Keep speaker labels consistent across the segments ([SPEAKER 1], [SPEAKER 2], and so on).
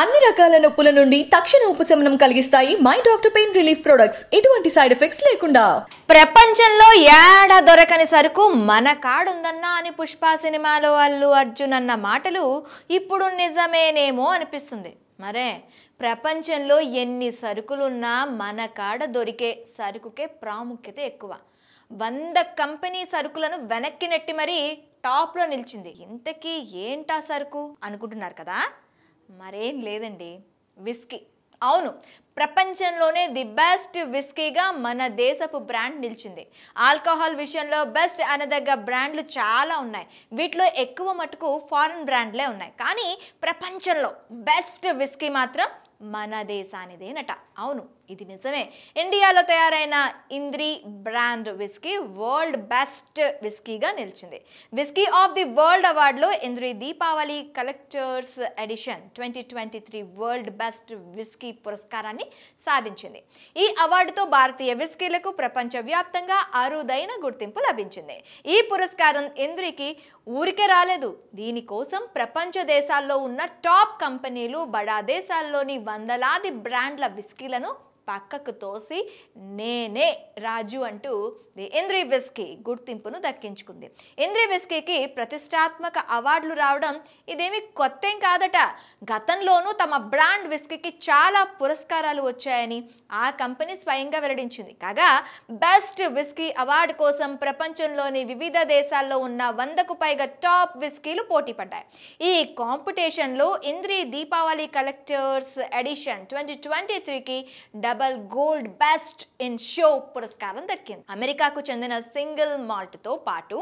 [SPEAKER 1] అన్ని రకాల నొప్పుల నుండి తక్షణ ఉపశమనం కలిగిస్తాయి my doctor pain relief products ఎటువంటి సైడ్ ఎఫెక్ట్స్ లేకుండా ప్రపంచంలో ఏడ దొరకని సరుకు మన కాడుందన్నా అని పుష్ప సినిమాలో అల్లు అర్జున్ అన్న మాటలు ఇప్పుడు నిజమేనేమో అనిపిస్తుంది మరే ప్రపంచంలో ఎన్ని సరుకులున్నా మన కాడ దొరికే సరుకుకే ప్రాముఖ్యత ఎక్కువ వంద కంపెనీ సరుకులను వెనక్కి నెట్టి మరీ టాప్లో నిలిచింది ఇంతకీ ఏంటా సరుకు అనుకుంటున్నారు కదా మరేం లేదండి విస్కీ అవును ప్రపంచంలోనే ది బెస్ట్ విస్కీగా మన దేశపు బ్రాండ్ నిలిచింది ఆల్కహాల్ విషయంలో బెస్ట్ అనదగ్గ బ్రాండ్లు చాలా ఉన్నాయి వీటిలో ఎక్కువ మటుకు ఫారిన్ బ్రాండ్లే ఉన్నాయి కానీ ప్రపంచంలో బెస్ట్ విస్కీ మాత్రం మన దేశానిదేనట అవును ఇది నిజమే ఇండియాలో తయారైన Indri brand whisky world best విస్కీగా నిలిచింది విస్కీ ఆఫ్ ది వరల్డ్ అవార్డులో Indri Deepavali collectors edition twenty twenty three world best whisky పురస్కారాన్ని సాధించింది ఈ అవార్డుతో భారతీయ విస్కీలకు ప్రపంచవ్యాప్తంగా అరుదైన గుర్తింపు లభించింది ఈ పురస్కారం ఇంద్రికి ఊరికే రాలేదు దీనికోసం ప్రపంచ దేశాల్లో ఉన్న టాప్ కంపెనీలు బడా దేశాల్లోని వందలాది బ్రాండ్ల విస్కీలను పక్కకు తోసి నేనే రాజు అంటూ ఇంద్రిబెస్కి గుర్తింపును దక్కించుకుంది బెస్కీకి ప్రతిష్టాత్మక అవార్డులు రావడం ఇదేమి కొత్త కాదట గతంలోనూ తమ బ్రాండ్ విస్కీకి చాలా పురస్కారాలు వచ్చాయని ఆ కంపెనీ స్వయంగా వెల్లడించింది కాగా బెస్ట్ విస్కీ అవార్డు కోసం ప్రపంచంలోని వివిధ దేశాల్లో ఉన్న వందకు పైగా టాప్ విస్కీలు పోటీ పడ్డాయి ఈ కాంపిటీషన్లో Indri Deepavali collectors edition twenty twenty త్రీకి double gold best in show పురస్కారం దక్కింది అమెరికాకు చెందిన సింగిల్ మాల్ట్ తో పాటు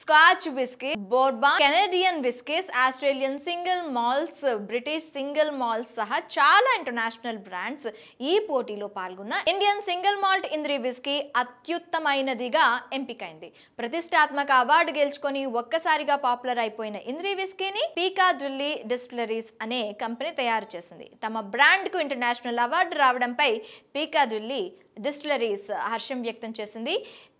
[SPEAKER 1] scotch biscuit bourbon Canadian whiskies Australian single malts British single malts సహా చాలా ఇంటర్నేషనల్ బ్రాండ్స్ ఈ పోటీలో పాల్గొన్న Indian single malt Indri whisky అత్యుత్తమైనదిగా ఎంపికైంది ప్రతిష్టాత్మక అవార్డు గెలుచుకొని ఒక్కసారిగా పాపులర్ అయిపోయిన ఇంద్రి బిస్కీని పీకా ఢిల్లీ డిస్ప్లరీస్ అనే కంపెనీ తయారు చేసింది తమ బ్రాండ్కు ఇంటర్నేషనల్ అవార్డు రావడంపై పీకాదుల్లి డిస్టిలరీస్ హర్షం వ్యక్తం చేసింది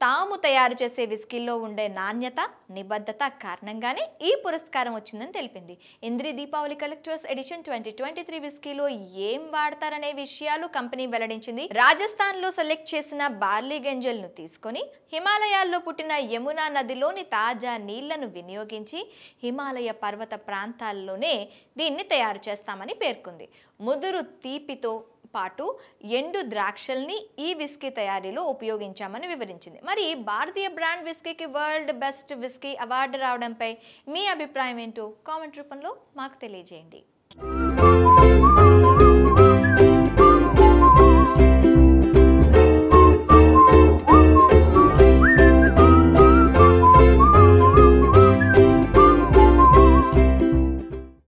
[SPEAKER 1] తాము తయారు చేసే విస్కీల్లో ఉండే నాణ్యత నిబద్ధత కారణంగానే ఈ పురస్కారం వచ్చిందని తెలిపింది Indri Deepavali collectors edition twenty twenty three విస్కీలో ఏం వాడతారనే విషయాలు కంపెనీ వెల్లడించింది రాజస్థాన్లో సెలెక్ట్ చేసిన బార్లీ గంజలను తీసుకొని హిమాలయాల్లో పుట్టిన యమునా నదిలోని తాజా నీళ్లను వినియోగించి హిమాలయ పర్వత ప్రాంతాల్లోనే దీన్ని తయారు చేస్తామని పేర్కొంది ముదురు తీపితో పాటు ఎండు ద్రాక్షల్ని ఈ విస్కీ తయారీలో ఉపయోగించామని వివరించింది మరి భారతీయ బ్రాండ్ విస్కీకి వరల్డ్ బెస్ట్ విస్కీ అవార్డు రావడంపై మీ అభిప్రాయం ఏంటో కామెంట్ రూపంలో మాకు తెలియజేయండి